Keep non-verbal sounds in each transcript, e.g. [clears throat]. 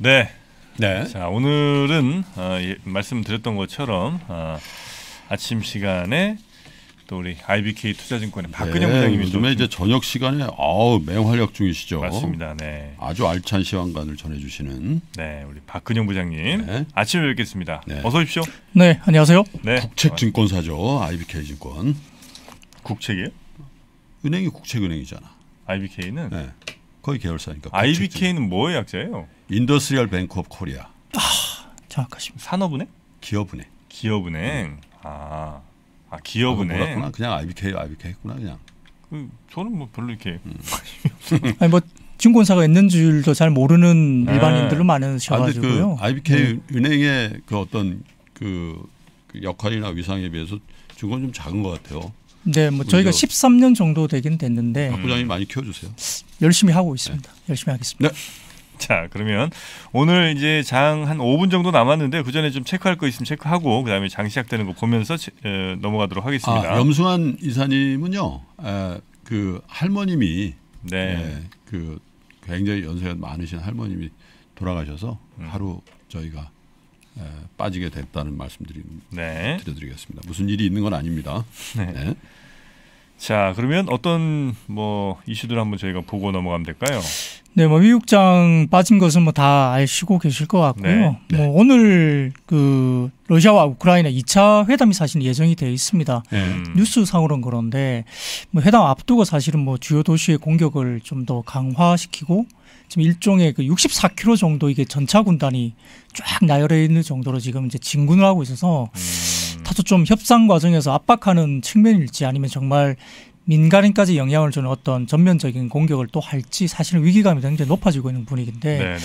네. 네. 자 오늘은 어, 예, 말씀드렸던 것처럼 어, 아침 시간에 또 우리 IBK 투자증권의 박근영 네, 부장님이 요즘에 이제 저녁 시간에 아우 맹활약 중이시죠. 맞습니다. 네. 아주 알찬 시간관을 전해주시는 네 우리 박근영 부장님 네. 아침에 뵙겠습니다. 네. 어서 오십시오. 네 안녕하세요. 네. 국책증권사죠 IBK 증권. 국책이요? 은행이 국책은행이잖아. IBK는 거의 계열사니까. IBK는 뭐의 약자예요? 인더스리얼 뱅크 오브 코리아. 아, 정확하십니다. 산업은행? 기업은행. 기업은행. 음. 아, 아 기업은행. 아, 몰랐구나. 그냥 IBK, IBK 했구나 그냥. 그, 저는 뭐 별로 이렇게. 음. 아니 뭐 증권사가 있는 줄도 잘 모르는 네. 일반인들로 아, 그 많으셔가지고요. 그 IBK 네. 은행의 그 어떤 그, 그 역할이나 위상에 비해서 증권 좀 작은 것 같아요. 네, 뭐 저희가 13년 정도 되긴 됐는데 박 부장님 많이 키워주세요. 열심히 하고 있습니다. 네. 열심히 하겠습니다. 네. 자 그러면 오늘 이제 장 한 5분 정도 남았는데 그 전에 좀 체크할 거 있으면 체크하고 그다음에 장 시작되는 거 보면서 에, 넘어가도록 하겠습니다. 아, 염승환 이사님은요, 에, 그 할머님이 네, 에, 예, 그 굉장히 연세가 많으신 할머님이 돌아가셔서 음. 하루 저희가 에, 빠지게 됐다는 말씀드리는 네. 드려드리겠습니다. 무슨 일이 있는 건 아닙니다. 네. 네. 자, 그러면 어떤 뭐 이슈들 한번 저희가 보고 넘어가면 될까요? 네, 뭐 미국장 빠진 것은 뭐 다 아시고 계실 것 같고요. 네, 네, 뭐 오늘 그 러시아와 우크라이나 2차 회담이 사실 예정이 돼 있습니다. 음. 네. 뉴스상으로는 그런데 뭐 회담 앞두고 사실은 뭐 주요 도시의 공격을 좀 더 강화시키고 지금 일종의 그 64km 정도 이게 전차 군단이 쫙 나열해 있는 정도로 지금 이제 진군을 하고 있어서 음. 다소 좀 협상 과정에서 압박하는 측면일지 아니면 정말 민간인까지 영향을 주는 어떤 전면적인 공격을 또 할지 사실은 위기감이 굉장히 높아지고 있는 분위기인데 네네.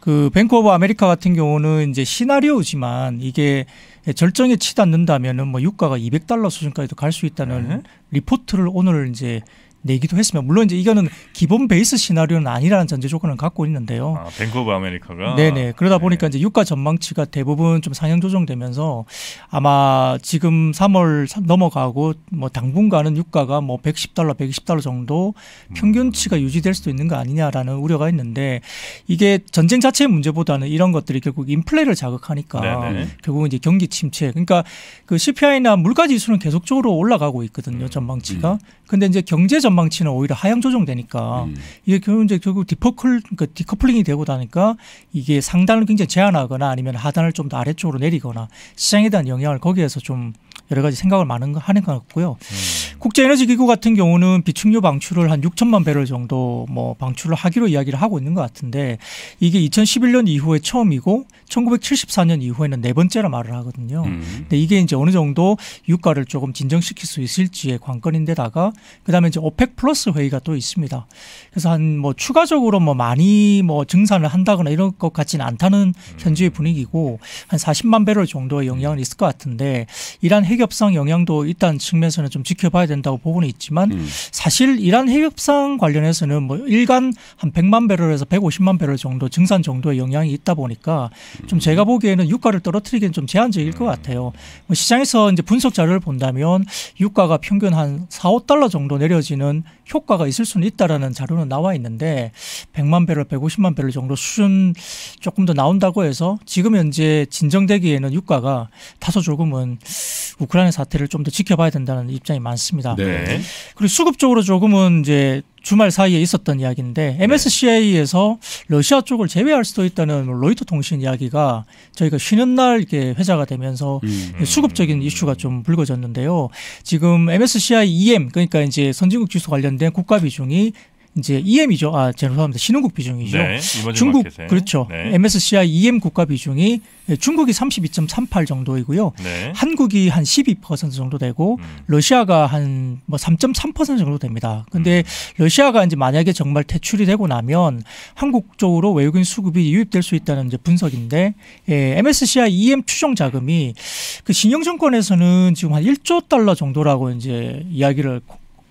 그 뱅크 오브 아메리카 같은 경우는 이제 시나리오지만 이게 절정에 치닫는다면은 뭐 유가가 200달러 수준까지도 갈 수 있다는 네. 리포트를 오늘 이제 내기도 했으면 물론 이제 이거는 기본 베이스 시나리오는 아니라는 전제 조건을 갖고 있는데요. 아, 뱅크 오 아메리카가 네네 그러다 네. 보니까 이제 유가 전망치가 대부분 좀 상향 조정되면서 아마 지금 3월 넘어가고 뭐 당분간은 유가가 뭐 110달러, 120달러 정도 평균치가 음. 유지될 수도 있는 거 아니냐라는 우려가 있는데 이게 전쟁 자체의 문제보다는 이런 것들이 결국 인플레를 자극하니까 네네. 결국은 이제 경기 침체 그러니까 그 CPI나 물가 지수는 계속적으로 올라가고 있거든요 음. 전망치가 음. 근데 이제 경제 전망 전 방치는 오히려 하향 조정되니까 음. 이게 결국 이제 결국 디퍼클 그러니까 디커플링이 되고 나니까 이게 상단을 굉장히 제한하거나 아니면 하단을 좀 더 아래쪽으로 내리거나 시장에 대한 영향을 거기에서 좀 여러 가지 생각을 많은 거 하는 것 같고요. 음. 국제에너지기구 같은 경우는 비축류 방출을 한 6천만 배럴 정도 뭐 방출을 하기로 이야기를 하고 있는 것 같은데 이게 2011년 이후에 처음이고 1974년 이후에는 네 번째라 말을 하거든요. 음. 근데 이게 이제 어느 정도 유가를 조금 진정시킬 수 있을지의 관건인데다가 그다음에 이제 오펙 플러스 회의가 또 있습니다. 그래서 한 뭐 추가적으로 뭐 많이 뭐 증산을 한다거나 이런 것 같지는 않다는 음. 현재의 분위기고 한 40만 배럴 정도의 영향은 있을 것 같은데 이러한 핵협상 영향도 있다는 측면에서는 좀 지켜봐야 된다고 보고는 있지만 음. 사실 이란 핵협상 관련해서는 뭐 일간 한 100만 배럴에서 150만 배럴 정도 증산 정도의 영향이 있다 보니까 좀 제가 음. 보기에는 유가를 떨어뜨리기엔 좀 제한적일 것 음. 같아요. 뭐 시장에서 이제 분석 자료를 본다면 유가가 평균 한 4, 5달러 정도 내려지는 효과가 있을 수는 있다라는 자료는 나와 있는데 100만 배럴, 150만 배럴 정도 수준 조금 더 나온다고 해서 지금 현재 진정되기에는 유가가 다소 조금은 우크라이나 사태를 좀 더 지켜봐야 된다는 입장이 많습니다. 네. 그리고 수급적으로 조금은 이제 주말 사이에 있었던 이야기인데 네. MSCI에서 러시아 쪽을 제외할 수도 있다는 뭐 로이터 통신 이야기가 저희가 쉬는 날 이렇게 회자가 되면서 음. 수급적인 이슈가 좀 불거졌는데요. 지금 MSCI EM 그러니까 이제 선진국 지수 관련된 국가 비중이 이제 EM이죠. 아, 죄송합니다. 신흥국 비중이죠. 네, 중국 마켓에. 그렇죠. 네. MSCI EM 국가 비중이 중국이 32.38 정도이고요. 네. 한국이 한 12% 정도 되고 음. 러시아가 한 뭐 3.3% 정도 됩니다. 근데 음. 러시아가 이제 만약에 정말 퇴출이 되고 나면 한국 쪽으로 외국인 수급이 유입될 수 있다는 이제 분석인데 예, MSCI EM 추정 자금이 그 신영증권에서는 지금 한 1조 달러 정도라고 이제 이야기를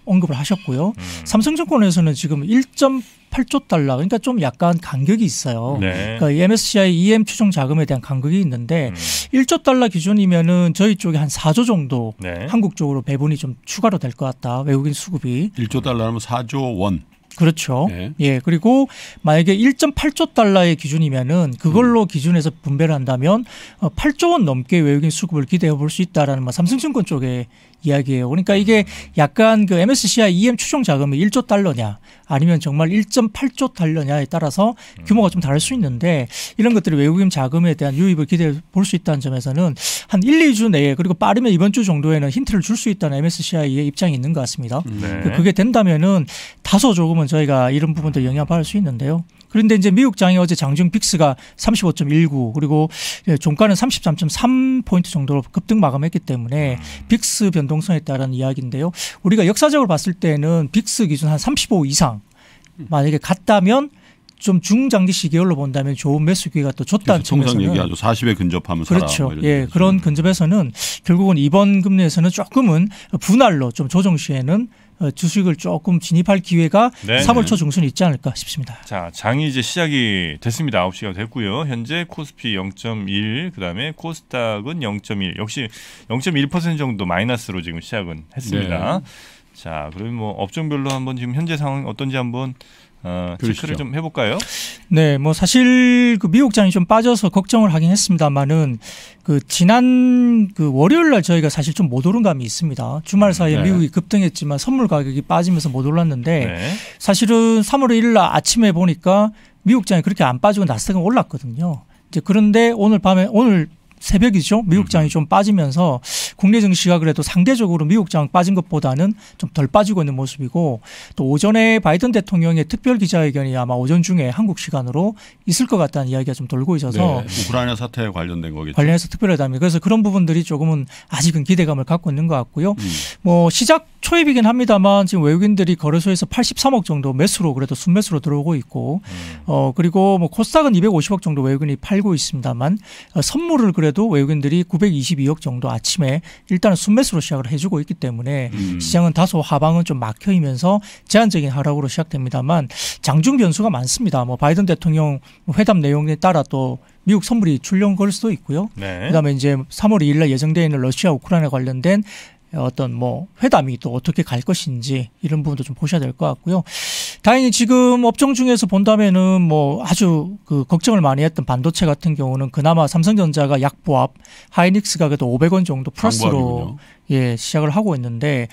언급을 하셨고요. 음. 삼성증권에서는 지금 1.8조 달러 그러니까 좀 약간 간격이 있어요. 네. 그러니까 MSCI EM 추정 자금에 대한 간격이 있는데 음. 1조 달러 기준이면은 저희 쪽에 한 4조 정도 네. 한국 쪽으로 배분이 좀 추가로 될 것 같다. 외국인 수급이 1조 달러면 4조 원. 그렇죠. 네. 예. 그리고 만약에 1.8조 달러의 기준이면은 그걸로 음. 기준에서 분배를 한다면 8조 어, 원 넘게 외국인 수급을 기대해 볼 수 있다라는 뭐 삼성증권 쪽에 이야기예요. 그러니까 이게 약간 그 MSCI EM 추정 자금이 1조 달러냐 아니면 정말 1.8조 달러냐에 따라서 규모가 좀 다를 수 있는데 이런 것들이 외국인 자금에 대한 유입을 기대해 볼 수 있다는 점에서는 한 1, 2주 내에 그리고 빠르면 이번 주 정도에는 힌트를 줄 수 있다는 MSCI의 입장이 있는 것 같습니다. 네. 그 그게 된다면은 다소 조금은 저희가 이런 부분들 영향받을 수 있는데요. 그런데 이제 미국 장이 어제 장중 빅스가 35.19 그리고 예, 종가는 33.3포인트 정도로 급등 마감했기 때문에 빅스 음. 변동성에 따른 이야기인데요. 우리가 역사적으로 봤을 때는 빅스 기준 한 35 이상 음. 만약에 갔다면 좀 중장기시 계열로 본다면 좋은 매수 기회가 또좋다는 그렇죠. 측면에서는 통상 얘기하죠. 40에 근접하면 그렇죠. 뭐 예, 그런 근접에서는 결국은 이번 금리에서는 조금은 분할로 좀 조정 시에는 어, 주식을 조금 진입할 기회가 네. 3월 초 중순에 있지 않을까 싶습니다. 자, 장이 이제 시작이 됐습니다. 9시가 됐고요. 현재 코스피 0.1, 그다음에 코스닥은 0.1. 역시 0.1% 정도 마이너스로 지금 시작은 했습니다. 네. 자, 그러면 뭐 업종별로 한번 지금 현재 상황 어떤지 한번 어, 그러시 체크를 좀 해볼까요? 네, 뭐 사실 그 미국장이 좀 빠져서 걱정을 하긴 했습니다만은 그 지난 그 월요일 날 저희가 사실 좀 못 오른 감이 있습니다. 주말 음, 사이에 네. 미국이 급등했지만 선물 가격이 빠지면서 못 올랐는데 네. 사실은 3월 1일 날 아침에 보니까 미국장이 그렇게 안 빠지고 나스닥은 올랐거든요. 이제 그런데 오늘 밤에 오늘 새벽이죠. 미국장이 음. 좀 빠지면서 국내 증시가 그래도 상대적으로 미국장 빠진 것보다는 좀 덜 빠지고 있는 모습이고 또 오전에 바이든 대통령의 특별 기자회견이 아마 오전 중에 한국 시간으로 있을 것 같다는 이야기가 좀 돌고 있어서 네. 우크라이나 사태에 관련된 거겠죠. 관련해서 특별회담이 그래서 그런 부분들이 조금은 아직은 기대감을 갖고 있는 것 같고요. 음. 뭐 시작 초입이긴 합니다만 지금 외국인들이 거래소에서 83억 정도 매수로 그래도 순매수로 들어오고 있고 음. 어 그리고 뭐 코스닥은 250억 정도 외국인이 팔고 있습니다만 어, 선물을 그래도 외국인들이 922억 정도 아침에 일단은 순매수로 시작을 해주고 있기 때문에 음. 시장은 다소 하방은 좀 막혀이면서 제한적인 하락으로 시작됩니다만 장중 변수가 많습니다. 뭐 바이든 대통령 회담 내용에 따라 또 미국 선물이 출렁 걸 수도 있고요. 네. 그다음에 이제 3월 2일날 예정되어 있는 러시아 우크라이나 관련된 어떤 뭐 회담이 또 어떻게 갈 것인지 이런 부분도 좀 보셔야 될 것 같고요. 다행히 지금 업종 중에서 본다면은 뭐 아주 그 걱정을 많이 했던 반도체 같은 경우는 그나마 삼성전자가 약보합, 하이닉스가 그래도 500원 정도 플러스로 예, 시작을 하고 있는데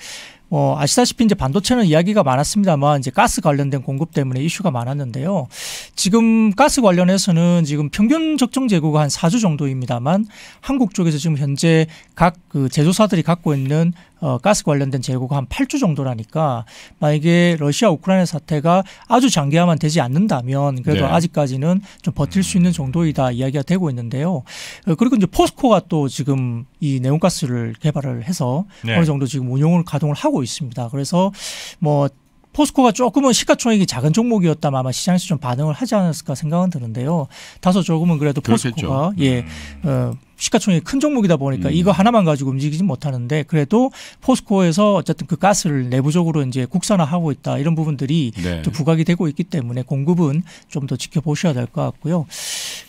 어, 아시다시피 이제 반도체는 이야기가 많았습니다만 이제 가스 관련된 공급 때문에 이슈가 많았는데요. 지금 가스 관련해서는 지금 평균 적정 재고가 한 4주 정도입니다만 한국 쪽에서 지금 현재 각 그 제조사들이 갖고 있는 어, 가스 관련된 재고가 한 8주 정도라니까 만약에 아, 러시아 우크라이나 사태가 아주 장기화만 되지 않는다면 그래도 네. 아직까지는 좀 버틸 수 있는 정도이다 이야기가 되고 있는데요. 어, 그리고 이제 포스코가 또 지금 이 네온가스를 개발을 해서 네. 어느 정도 지금 운용을 가동을 하고 있습니다. 그래서 뭐 포스코가 조금은 시가총액이 작은 종목이었다면 아마 시장에서 좀 반응을 하지 않았을까 생각은 드는데요. 다소 조금은 그래도 포스코가 그렇겠죠. 예 음. 어, 시가총액이 큰 종목이다 보니까 음. 이거 하나만 가지고 움직이지 못하는데 그래도 포스코에서 어쨌든 그 가스를 내부적으로 이제 국산화하고 있다 이런 부분들이 네. 또 부각이 되고 있기 때문에 공급은 좀 더 지켜보셔야 될 것 같고요.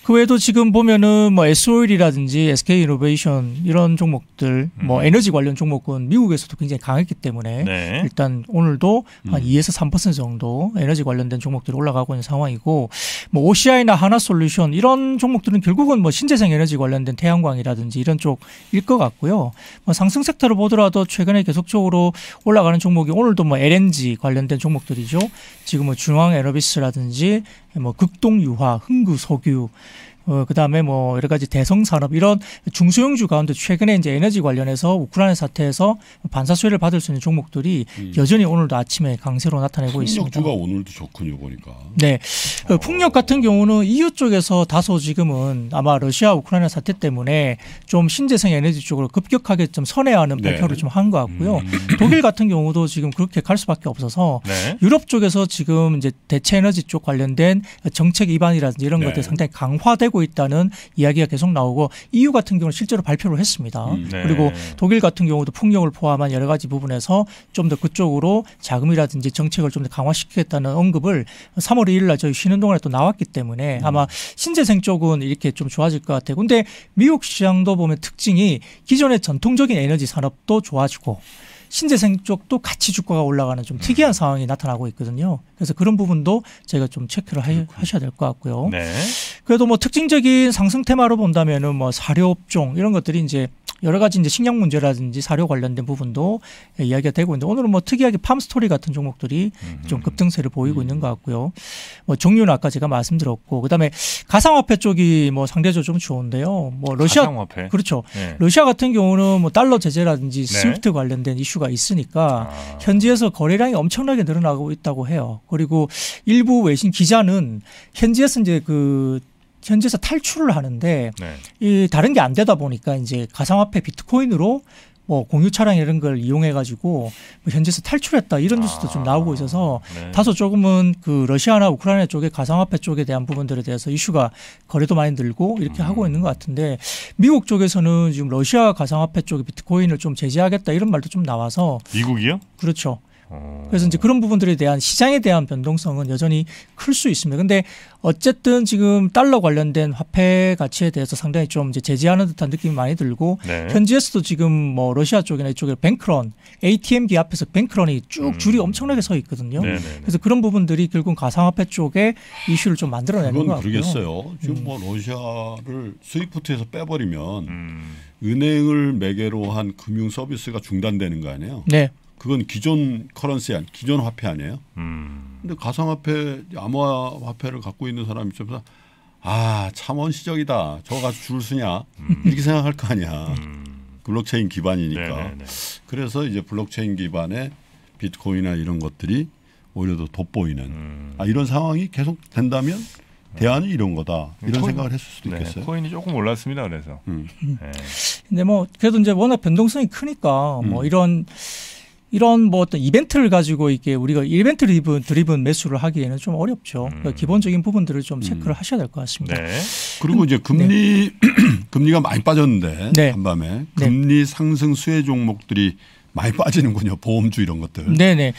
그 외에도 지금 보면은 뭐 s o i 이라든지 SK이노베이션 이런 종목들 뭐 음. 뭐 에너지 관련 종목은 미국에서도 굉장히 강했기 때문에 네. 일단 오늘도 한 음. 2에서 3% 정도 에너지 관련된 종목들이 올라가고 있는 상황이고 뭐 OCI나 하나솔루션 이런 종목들은 결국은 뭐 신재생 에너지 관련된 태양 관광이라든지 이런 쪽일 것 같고요. 뭐 상승 섹터를 보더라도 최근에 계속적으로 올라가는 종목이 오늘도 뭐 LNG 관련된 종목들이죠. 지금 뭐 중앙 에너비스라든지 뭐 극동유화, 흥구 석유 어, 그 다음에 뭐 여러 가지 대성산업 이런 중소형주 가운데 최근에 이제 에너지 관련해서 우크라이나 사태에서 반사 수혜를 받을 수 있는 종목들이 음. 여전히 오늘도 아침에 강세로 나타내고 있습니다. 풍력주가 오늘도 좋군요 보니까. 네, 어. 어. 풍력 같은 경우는 EU 쪽에서 다소 지금은 아마 러시아 우크라이나 사태 때문에 좀 신재생 에너지 쪽으로 급격하게 좀 선회하는 네. 발표를 좀 한 것 같고요. 음. 독일 같은 경우도 지금 그렇게 갈 수밖에 없어서 네. 유럽 쪽에서 지금 이제 대체 에너지 쪽 관련된 정책 입안이라든지 이런 네. 것들 상당히 강화되고 흔고 있다는 이야기가 계속 나오고 EU 같은 경우는 실제로 발표를 했습니다. 음, 네. 그리고 독일 같은 경우도 폭력을 포함한 여러 가지 부분에서 좀 더 그쪽으로 자금이라든지 정책을 좀 더 강화시키겠다는 언급을 3월 2일 날 저희 쉬는 동안에 또 나왔기 때문에 음. 아마 신재생 쪽은 이렇게 좀 좋아질 것 같아요. 근데 미국 시장도 보면 특징이 기존의 전통적인 에너지 산업도 좋아지고 신재생 쪽도 같이 주가가 올라가는 좀 특이한 음. 상황이 나타나고 있거든요. 그래서 그런 부분도 저희가 좀 체크를 그렇군요. 하셔야 될 것 같고요. 네. 그래도 뭐 특징적인 상승 테마로 본다면은 뭐 사료업종 이런 것들이 이제 여러 가지 이제 식량 문제라든지 사료 관련된 부분도 예, 이야기가 되고 있는데 오늘은 뭐 특이하게 팜스토리 같은 종목들이 음좀 급등세를 보이고 음. 있는 것 같고요. 뭐 종류는 아까 제가 말씀드렸고 그다음에 가상화폐 쪽이 뭐 상대적으로 좀 좋은데요. 뭐 러시아 가상화폐. 그렇죠. 네. 러시아 같은 경우는 뭐 달러 제재라든지 네. 스위프트 관련된 이슈가 있으니까 아. 현지에서 거래량이 엄청나게 늘어나고 있다고 해요. 그리고 일부 외신 기자는 현지에서 이제 그 현지에서 탈출을 하는데 네. 이 다른 게 안 되다 보니까 이제 가상화폐 비트코인으로 뭐 공유 차량 이런 걸 이용해 가지고 뭐 현지에서 탈출했다 이런 뉴스도 아, 좀 나오고 있어서 네. 다소 조금은 그 러시아나 우크라이나 쪽의 가상화폐 쪽에 대한 부분들에 대해서 이슈가 거래도 많이 늘고 이렇게 음. 하고 있는 것 같은데 미국 쪽에서는 지금 러시아 가상화폐 쪽에 비트코인을 좀 제재하겠다 이런 말도 좀 나와서 미국이요? 그렇죠. 그래서 이제 그런 부분들에 대한 시장에 대한 변동성은 여전히 클 수 있습니다. 근데 어쨌든 지금 달러 관련된 화폐 가치에 대해서 상당히 좀 이제 제재하는 듯한 느낌이 많이 들고 네. 현지에서도 지금 뭐 러시아 쪽이나 이쪽에 뱅크런, ATM기 앞에서 뱅크런이 쭉 음. 줄이 음. 엄청나게 서 있거든요. 네네네. 네, 네. 그래서 그런 부분들이 결국 가상화폐 쪽에 이슈를 좀 만들어내는 것 같고요. 그러겠어요. 지금 음. 뭐 러시아를 스위프트에서 빼버리면 음. 은행을 매개로 한 금융 서비스가 중단되는 거 아니에요? 네. 그건 기존 커런시 안 기존 화폐 아니에요. 음. 근데 가상화폐 암호화 화폐를 갖고 있는 사람 입장에서 아 참원 시적이다. 저가줄 수냐 음. 이렇게 생각할 거 아니야. 음. 블록체인 기반이니까. 네네네. 그래서 이제 블록체인 기반의 비트코인이나 이런 것들이 오히려 더 돋보이는 음. 아 이런 상황이 계속 된다면 네. 대안이 이런 거다 이런 코인, 생각을 했을 수도 네, 있겠어요. 코인이 조금 올랐습니다. 그래서. 음. 네. 근데 뭐 그래도 이제 워낙 변동성이 크니까 뭐 음. 이런 이런 뭐 어떤 이벤트를 가지고 이게 우리가 이벤트 드리븐 드리븐 매수를 하기에는 좀 어렵죠. 음. 그러니까 기본적인 부분들을 좀 음. 체크를 하셔야 될 것 같습니다. 네. 그리고 이제 네. 금리 [clears throat] 금리가 많이 빠졌는데 네. 한밤에 네. 금리 상승 수혜 종목들이 많이 빠지는군요. 보험주 이런 것들. 네네.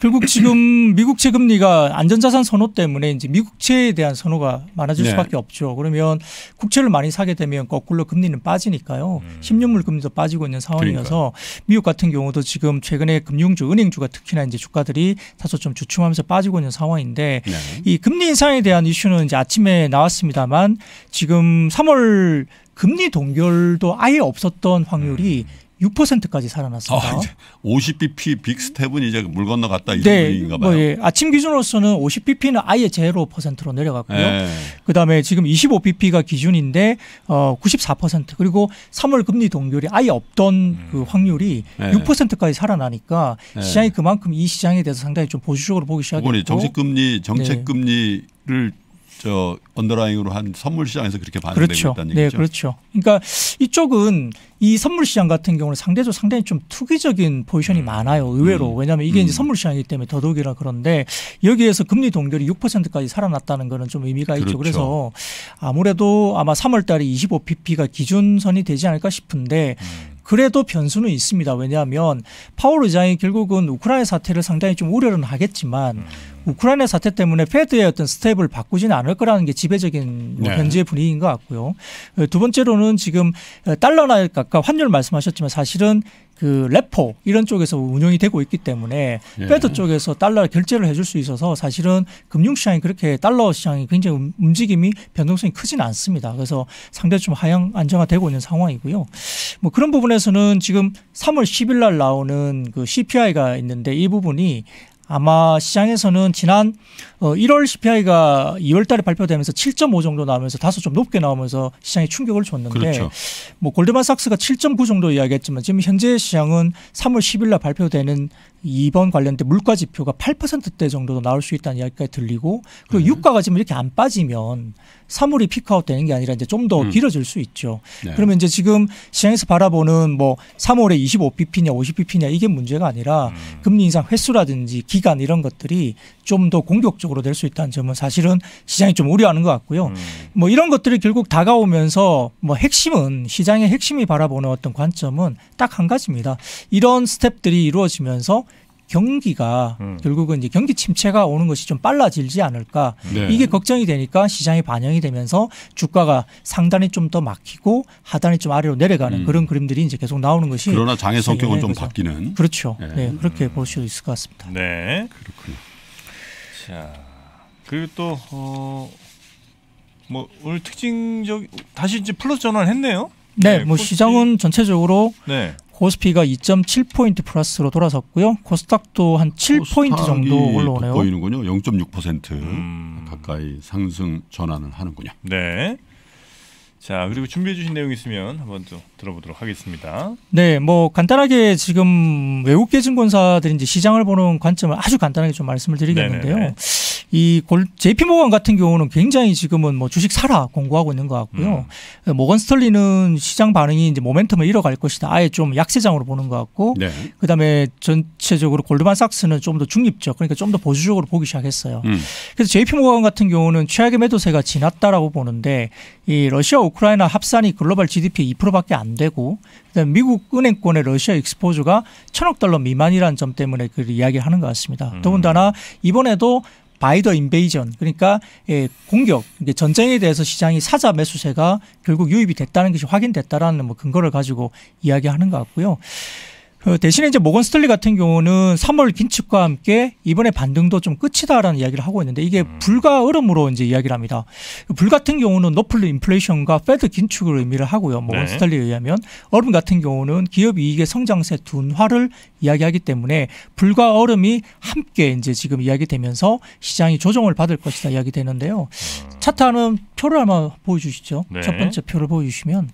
결국 지금 [clears throat] 미국채 금리가 안전자산 선호 때문에 이제 미국채에 대한 선호가 많아질 네. 수밖에 없죠. 그러면 국채를 많이 사게 되면 거꾸로 금리는 빠지니까요. 음. 10년물 금리도 빠지고 있는 상황이어서 그러니까. 미국 같은 경우도 지금 최근에 금융주, 은행주가 특히나 이제 주가들이 다소 좀 주춤하면서 빠지고 있는 상황인데 네. 이 금리 인상에 대한 이슈는 이제 아침에 나왔습니다만 지금 3월 금리 동결도 아예 없었던 확률이 음. 6%까지 살아났습니다. 아, 50bp 빅스텝은 이제 물 건너갔다 이런 얘기인가 네, 봐요. 뭐 예. 아침 기준으로서는 50bp는 아예 제로 퍼센트로 내려갔고요. 네. 그다음에 지금 25bp가 기준인데 어, 94% 그리고 3월 금리 동결이 아예 없던 그 음. 그 확률이 네. 6%까지 살아나니까 네. 시장이 그만큼 이 시장에 대해서 상당히 좀 보수적으로 보기 시작했고 정책 금리 정책 네. 금리를 저 언더라잉으로 한 선물 시장에서 그렇게 반응되고 그렇죠. 있다는 네, 얘기죠. 네, 그렇죠. 그러니까 이쪽은 이 선물 시장 같은 경우는 상대적으로 상당히 좀 투기적인 포지션이 음. 많아요. 의외로. 음. 왜냐하면 이게 음. 이제 선물 시장이기 때문에 더더욱이라 그런데 여기에서 금리 동결이 6%까지 살아났다는 거는 좀 의미가 그렇죠. 있죠. 그래서 아무래도 아마 3월 달에 25pp가 기준선이 되지 않을까 싶은데 음. 그래도 변수는 있습니다. 왜냐하면 파월 의장이 결국은 우크라이나 사태를 상당히 좀 우려는 하겠지만 음. 우크라이나 사태 때문에 페드의 어떤 스텝을 바꾸지는 않을 거라는 게 지배적인 뭐 네. 현재 분위기인 것 같고요. 어, 두 번째로는 지금 어, 달러나 아까 그러니까 환율 말씀하셨지만 사실은 그 레포 이런 쪽에서 운영이 되고 있기 때문에 페드 예. 쪽에서 달러 결제를 해줄 수 있어서 사실은 금융시장이 그렇게 달러 시장이 굉장히 움직임이 변동성이 크진 않습니다. 그래서 상당히 좀 하향 안정화되고 있는 상황이고요. 뭐 그런 부분에서는 지금 3월 10일 날 나오는 그 CPI가 있는데 이 부분이 아마 시장에서는 지난 1월 CPI가 2월 달에 발표되면서 7.5 정도 나오면서 다소 좀 높게 나오면서 시장에 충격을 줬는데 그렇죠. 뭐 골드만삭스가 7.9 정도 이야기했지만 지금 현재 시장은 3월 10일 날 발표되는 이번 관련된 물가 지표가 8%대 정도로 나올 수 있다는 이야기가 들리고 그리고 음. 유가가 지금 이렇게 안 빠지면 사물이 피크아웃 되는 게 아니라 이제 좀더 음. 길어질 수 있죠. 네. 그러면 이제 지금 시장에서 바라보는 뭐 3월에 25bp냐 50bp냐 이게 문제가 아니라 음. 금리 인상 횟수라든지 기간 이런 것들이 좀 더 공격적으로 될 수 있다는 점은 사실은 시장이 좀 우려하는 것 같고요. 음. 뭐 이런 것들이 결국 다가오면서 뭐 핵심은 시장의 핵심이 바라보는 어떤 관점은 딱 한 가지입니다. 이런 스텝들이 이루어지면서 경기가 음. 결국은 이제 경기 침체가 오는 것이 좀 빨라질지 않을까 네. 이게 걱정이 되니까 시장에 반영이 되면서 주가가 상단이 좀 더 막히고 하단이 좀 아래로 내려가는 음. 그런 그림들이 이제 계속 나오는 것이 그러나 장의 성격은 좀 그래서. 바뀌는 그렇죠. 네, 네 그렇게 음. 볼수 있을 것 같습니다. 네 그렇군요. 자 그리고 또 어. 뭐 오늘 특징적 다시 이제 플러스 전환했네요. 을 네, 네, 뭐 코스피. 시장은 전체적으로 네. 코스피가 2.7포인트 플러스로 돌아섰고요. 코스닥도 한 7포인트 정도 올라오네요. 보이는군요. 0.6% 음. 가까이 상승 전환을 하는군요. 네. 자 그리고 준비해 주신 내용이 있으면 한번 또 들어보도록 하겠습니다. 네, 뭐 간단하게 지금 외국계 증권사들이 이제 시장을 보는 관점을 아주 간단하게 좀 말씀을 드리겠는데요. 네네이 골, JP 모건 같은 경우는 굉장히 지금은 뭐 주식 사라 공고하고 있는 것 같고요. 음. 어, 모건 스털리는 시장 반응이 이제 모멘텀을 잃어갈 것이다. 아예 좀 약세장으로 보는 것 같고, 네. 그다음에 전체적으로 골드만삭스는 좀 더 중립적, 그러니까 좀 더 보수적으로 보기 시작했어요. 음. 그래서 JP 모건 같은 경우는 최악의 매도세가 지났다라고 보는데 이 러시아 우크라이나 합산이 글로벌 GDP 2%밖에 안 되고 그다음 에 미국 은행권의 러시아 익스포즈가 천억 달러 미만이라는 점 때문에 그 이야기를 하는 것 같습니다. 음. 더군다나 이번에도 바이더 인베이전 그러니까 예, 공격 전쟁에 대해서 시장이 사자 매수세가 결국 유입이 됐다는 것이 확인됐다라는 뭐 근거를 가지고 이야기하는 것 같고요. 어, 대신에 이제 모건 스틀리 같은 경우는 3월 긴축과 함께 이번에 반등도 좀 끝이다라는 이야기를 하고 있는데 이게 음. 불과 얼음으로 이제 이야기를 합니다. 불 같은 경우는 노플 인플레이션과 패드 긴축을 의미를 하고요. 모건 네. 스틀리에 의하면 얼음 같은 경우는 기업 이익의 성장세 둔화를 이야기하기 때문에 불과 얼음이 함께 이제 지금 이야기되면서 시장이 조정을 받을 것이다 이야기되는데요. 음. 차트 하는 표를 한번 보여주시죠. 네. 첫 번째 표를 보여주시면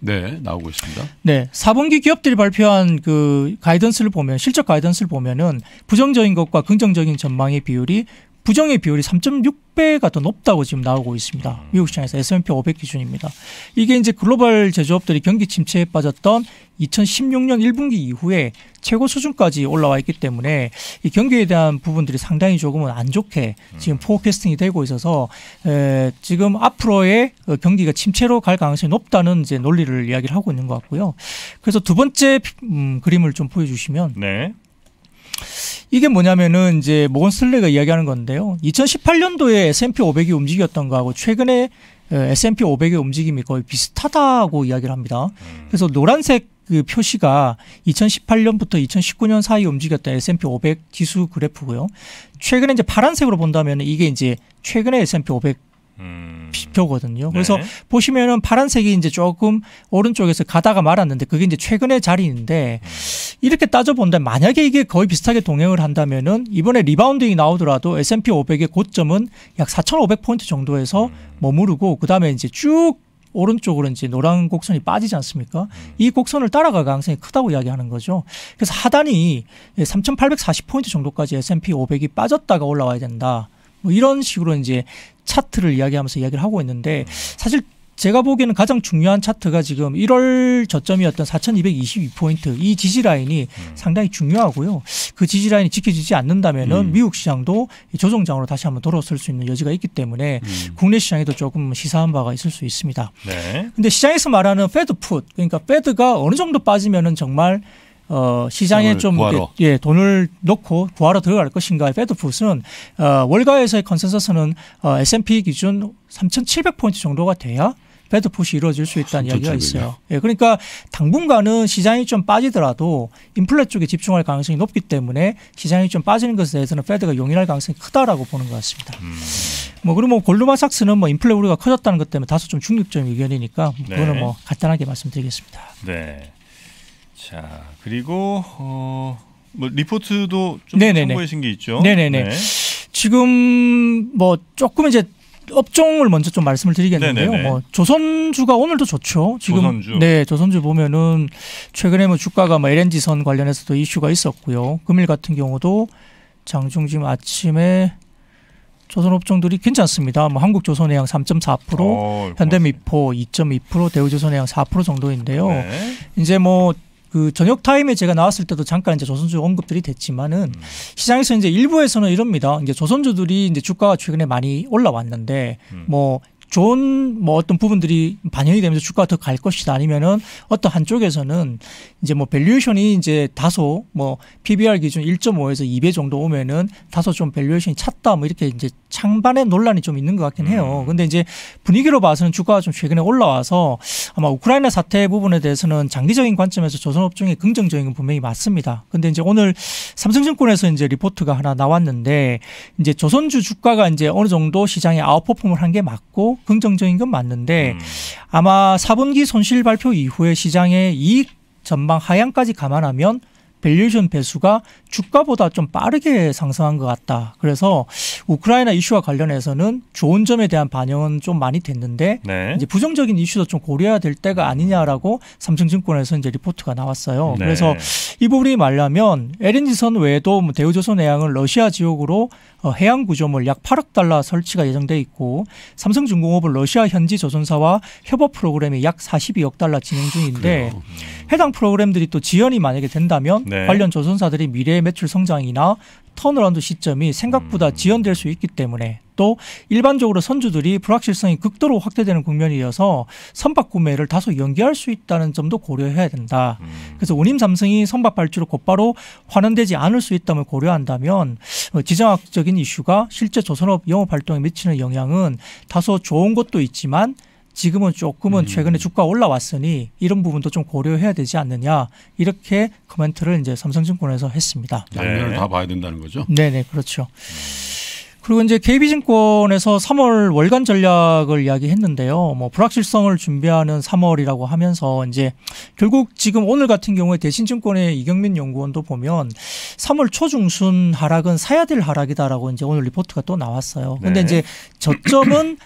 네, 나오고 있습니다. 네, 4분기 기업들이 발표한 그 가이던스를 보면 실적 가이던스를 보면은 부정적인 것과 긍정적인 전망의 비율이 부정의 비율이 3.6배가 더 높다고 지금 나오고 있습니다. 음. 미국 시장에서 S&P 500 기준입니다. 이게 이제 글로벌 제조업들이 경기 침체에 빠졌던 2016년 1분기 이후에 최고 수준까지 올라와 있기 때문에 이 경기에 대한 부분들이 상당히 조금은 안 좋게 지금 음. 포캐스팅이 되고 있어서 에, 지금 앞으로의 어, 경기가 침체로 갈 가능성이 높다는 이제 논리를 이야기를 하고 있는 것 같고요. 그래서 두 번째 음, 그림을 좀 보여주시면 네. 이게 뭐냐면은 이제 모건 슬레가 이야기하는 건데요. 2018년도에 S&P 500이 움직였던 거하고 최근에 어, S&P 500의 움직임이 거의 비슷하다고 이야기를 합니다. 음. 그래서 노란색 그 표시가 2018년부터 2019년 사이 움직였던 S&P 500 지수 그래프고요. 최근에 이제 파란색으로 본다면 이게 이제 최근에 S&P 500 음. 지표거든요. 네. 그래서 네. 보시면은 파란색이 이제 조금 오른쪽에서 가다가 말았는데 그게 이제 최근의 자리인데 음. 이렇게 따져본다 만약에 이게 거의 비슷하게 동행을 한다면은 이번에 리바운딩이 나오더라도 S&P 500의 고점은 약 4,500포인트 정도에서 음. 머무르고 그다음에 이제 쭉 오른쪽으로 이제 노란 곡선이 빠지지 않습니까? 음. 이 곡선을 따라가 가능성이 크다고 이야기하는 거죠. 그래서 하단이 3,840포인트 정도까지 S&P 500이 빠졌다가 올라와야 된다. 뭐 이런 식으로 이제 차트를 이야기하면서 이야기를 하고 있는데 사실 제가 보기에는 가장 중요한 차트가 지금 1월 저점이었던 4,222포인트 이 지지라인이 음. 상당히 중요하고요. 그 지지라인이 지켜지지 않는다면 음. 미국 시장도 조정장으로 다시 한번 돌아설 수 있는 여지가 있기 때문에 음. 국내 시장에도 조금 시사한 바가 있을 수 있습니다. 네. 근데 시장에서 말하는 페드 풋 그러니까 페드가 어느 정도 빠지면 정말 어, 시장에 좀 구하러. 예, 돈을 넣고 부하러 들어갈 것인가. 페드푸스는 어, 월가에서의 컨센서스는 어, S&P 기준 3,700포인트 정도가 돼야 배드풋이 이루어질 수 있다는 이야기가 있어요. 예, 그러니까 당분간은 시장이 좀 빠지더라도 인플레 쪽에 집중할 가능성이 높기 때문에 시장이 좀 빠지는 것에 대해서는 페드가 용인할 가능성이 크다라고 보는 것 같습니다. 음. 뭐 그리고 뭐 골드만삭스는 뭐 인플레 우려가 커졌다는 것 때문에 다소 좀 중립적인 의견이니까 네. 그거는 뭐 간단하게 말씀드리겠습니다. 네. 자 그리고 어, 뭐 리포트도 좀 네네네. 참고하신 게 있죠. 네네네. 네. 지금 뭐 조금 이제 업종을 먼저 좀 말씀을 드리겠는데요. 뭐 조선주가 오늘도 좋죠. 지금 조선주. 네 조선주 보면은 최근에 뭐 주가가 뭐 LNG 선 관련해서도 이슈가 있었고요. 금일 같은 경우도 장중 지금 아침에 조선 업종들이 괜찮습니다. 뭐 한국조선해양 3.4%, 현대미포 2.2%, 대우조선해양 4% 정도인데요. 네. 이제 뭐그 저녁 타임에 제가 나왔을 때도 잠깐 이제 조선주 언급들이 됐지만은 음. 시장에서 이제 일부에서는 이럽니다. 이제 조선주들이 이제 주가가 최근에 많이 올라왔는데 음. 뭐 좋은 뭐 어떤 부분들이 반영이 되면서 주가가 더 갈 것이다 아니면은 어떤 한쪽에서는 이제 뭐 밸류에이션이 이제 다소 뭐 PBR 기준 1.5에서 2배 정도 오면은 다소 좀 밸류에이션이 찼다 뭐 이렇게 이제 창반의 논란이 좀 있는 것 같긴 해요. 음. 근데 이제 분위기로 봐서는 주가가 좀 최근에 올라와서 아마 우크라이나 사태 부분에 대해서는 장기적인 관점에서 조선업 중에 긍정적인 건 분명히 맞습니다. 근데 이제 오늘 삼성증권에서 이제 리포트가 하나 나왔는데 이제 조선주 주가가 이제 어느 정도 시장에 아웃퍼폼을 한 게 맞고 긍정적인 건 맞는데 음. 아마 4분기 손실 발표 이후에 시장의 이익 전망 하향까지 감안하면 밸류션 배수가 주가보다 좀 빠르게 상승한 것 같다. 그래서 우크라이나 이슈와 관련해서는 좋은 점에 대한 반영은 좀 많이 됐는데 네. 이제 부정적인 이슈도 좀 고려해야 될 때가 아니냐라고 삼성증권에서 이제 리포트가 나왔어요. 네. 그래서 이 부분이 말라면 LNG선 외에도 뭐 대우조선 해양은 러시아 지역으로 어, 해양 구조물 약 8억 달러 설치가 예정돼 있고 삼성중공업은 러시아 현지 조선사와 협업 프로그램이 약 42억 달러 진행 중인데 아, 해당 프로그램들이 또 지연이 만약에 된다면 네. 관련 조선사들이 미래의 매출 성장이나 턴어라운드 시점이 생각보다 음. 지연될 수 있기 때문에 또 일반적으로 선주들이 불확실성이 극도로 확대되는 국면이어서 선박 구매를 다소 연기할 수 있다는 점도 고려해야 된다. 음. 그래서 운임 삼성이 선박 발주로 곧바로 환원되지 않을 수 있다면 고려한다면 뭐 지정학적인 이슈가 실제 조선업 영업 활동에 미치는 영향은 다소 좋은 것도 있지만 지금은 조금은 음. 최근에 주가 올라왔으니 이런 부분도 좀 고려해야 되지 않느냐 이렇게 코멘트를 이제 삼성증권에서 했습니다. 양면을 네. 다 봐야 된다는 거죠. 네네 그렇죠. 그리고 이제 KB증권에서 3월 월간 전략을 이야기했는데요. 뭐 불확실성을 준비하는 3월이라고 하면서 이제 결국 지금 오늘 같은 경우에 대신증권의 이경민 연구원도 보면 3월 초중순 하락은 사야 될 하락이다라고 이제 오늘 리포트가 또 나왔어요. 근데 네. 이제 저점은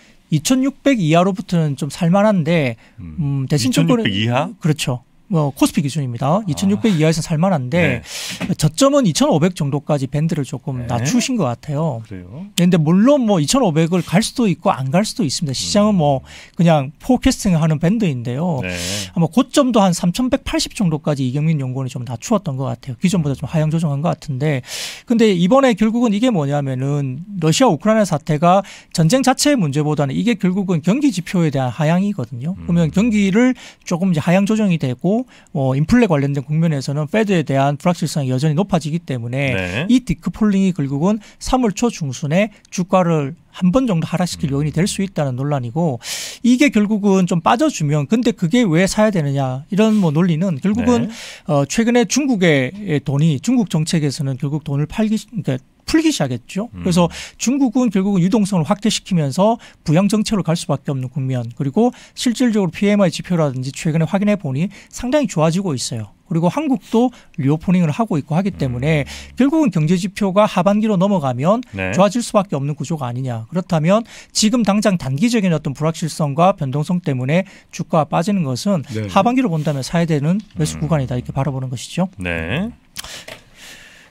2,600 이하로부터는 좀 살만한데 음, 대신 2,600 정권은 이하? 그렇죠. 어, 코스피 기준입니다. 2,600 아. 이하에서 살만한데 네. 저점은 2,500 정도까지 밴드를 조금 네. 낮추신 것 같아요. 그래요? 근데 물론 뭐 2,500을 갈 수도 있고 안 갈 수도 있습니다. 시장은 음. 뭐 그냥 포캐스팅하는 밴드인데요. 네. 아마 고점도 한 3,180 정도까지 이경민 연구원이 좀 낮추었던 것 같아요. 기존보다 좀 하향 조정한 것 같은데, 근데 이번에 결국은 이게 뭐냐면은 러시아 우크라이나 사태가 전쟁 자체의 문제보다는 이게 결국은 경기 지표에 대한 하향이거든요. 그러면 음. 경기를 조금 이제 하향 조정이 되고 뭐 인플레 관련된 국면에서는 페드에 대한 불확실성이 여전히 높아지기 때문에 네. 이 디크폴링이 결국은 3월 초 중순에 주가를 한번 정도 하락시킬 요인이 될 수 있다는 논란이고 이게 결국은 좀 빠져주면 근데 그게 왜 사야 되느냐 이런 뭐 논리는 결국은 네. 어, 최근에 중국의 돈이 중국 정책에서는 결국 돈을 팔기 그러니까 풀기 시작했죠. 음. 그래서 음. 중국은 결국은 유동성을 확대시키면서 부양 정책으로 갈 수밖에 없는 국면. 그리고 실질적으로 PMI 지표라든지 최근에 확인해 보니 상당히 좋아지고 있어요. 그리고 한국도 리오프닝을 하고 있고 하기 때문에 음. 결국은 경제 지표가 하반기로 넘어가면 네. 좋아질 수밖에 없는 구조가 아니냐. 그렇다면 지금 당장 단기적인 어떤 불확실성과 변동성 때문에 주가가 빠지는 것은 네. 하반기로 본다면 사야 되는 매수 음. 구간이다 이렇게 바라보는 것이죠. 네.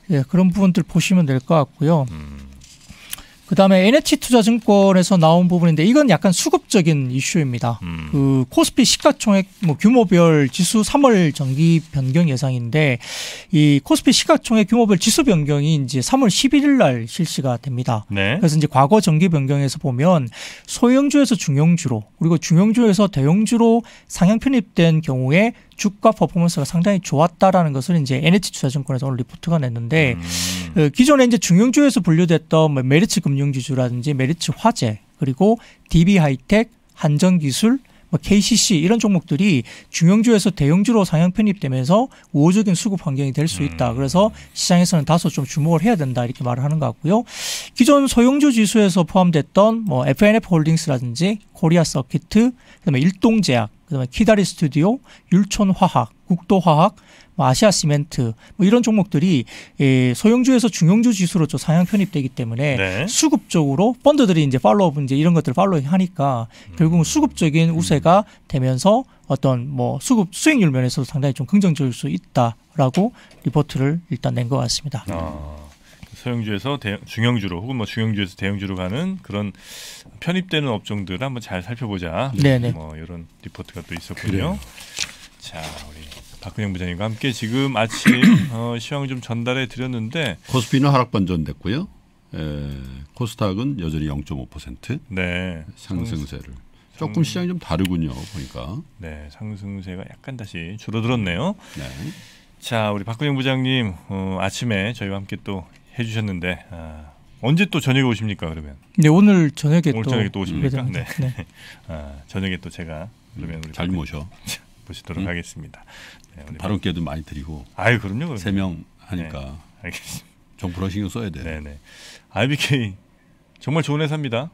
예, 그런 부분들 보시면 될 것 같고요. 음. 그다음에 NH 투자증권에서 나온 부분인데 이건 약간 수급적인 이슈입니다. 음. 그 코스피 시가총액 뭐 규모별 지수 3월 정기 변경 예상인데 이 코스피 시가총액 규모별 지수 변경이 이제 3월 11일 날 실시가 됩니다. 네. 그래서 이제 과거 정기 변경에서 보면 소형주에서 중형주로 그리고 중형주에서 대형주로 상향 편입된 경우에 주가 퍼포먼스가 상당히 좋았다라는 것을 이제 NH 투자증권에서 오늘 리포트가 냈는데 음. 그 기존에 이제 중형주에서 분류됐던 뭐 메리츠 금융 금융지주라든지 메리츠 화재 그리고 DB 하이텍, 한전기술, KCC 뭐 이런 종목들이 중형주에서 대형주로 상향 편입되면서 우호적인 수급 환경이 될 수 있다. 음. 그래서 시장에서는 다소 좀 주목을 해야 된다 이렇게 말을 하는 것 같고요. 기존 소형주 지수에서 포함됐던 뭐 FNF 홀딩스라든지 코리아 서킷트 그다음에 일동제약, 그다음에 키다리 스튜디오, 율촌화학 국도화학, 뭐 아시아 시멘트 뭐 이런 종목들이 예, 소형주에서 중형주 지수로 좀 상향 편입되기 때문에 네. 수급적으로 펀드들이 이제 팔로우 이제 이런 것들을 팔로우하니까 음. 결국은 수급적인 우세가 되면서 어떤 뭐 수급 수익률 면에서도 상당히 좀 긍정적일 수 있다라고 리포트를 일단 낸 것 같습니다. 아. 소형주에서 대형, 중형주로 혹은 뭐 중형주에서 대형주로 가는 그런 편입되는 업종들을 한번 잘 살펴보자. 네네. 뭐 이런 리포트가 또 있었군요. 그래요. 자, 우리 박근영 부장님과 함께 지금 아침 [clears throat] 어, 시황을 좀 전달해 드렸는데 코스피는 하락 반전됐고요. 에, 코스닥은 여전히 0.5% 네, 상승세를 상 조금 시장이 좀 다르군요 보니까 네 상승세가 약간 다시 줄어들었네요. 네. 자 우리 박근영 부장님 어, 아침에 저희와 함께 또 해주셨는데 아, 언제 또 저녁에 오십니까 그러면? 네 오늘 저녁에 오늘 또 저녁에 또 오십니까? 네. 네. [laughs] 아, 저녁에 또 제가 그러면 음, 우리 잘 모셔. 보시도록 음. 하겠습니다. 네, 발언 기도 많이 드리고. 아유 그럼요. 세명 하니까. 네, 알겠습니다. 정부로 신경 써야 돼. 네네. IBK 정말 좋은 회사입니다.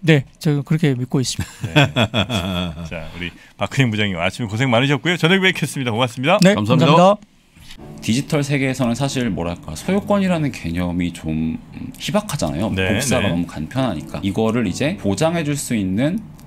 네, 저 그렇게 믿고 있습니다. 네, [laughs] 자, 우리 박근영 부장님 아침에 고생 많으셨고요. 저녁 뵙겠습니다. 고맙습니다. 네, 감사합니다. 감사합니다. 디지털 세계에서는 사실 뭐랄까 소유권이라는 개념이 좀 희박하잖아요. 네, 복사가 네. 너무 간편하니까 이거를 이제 보장해줄 수 있는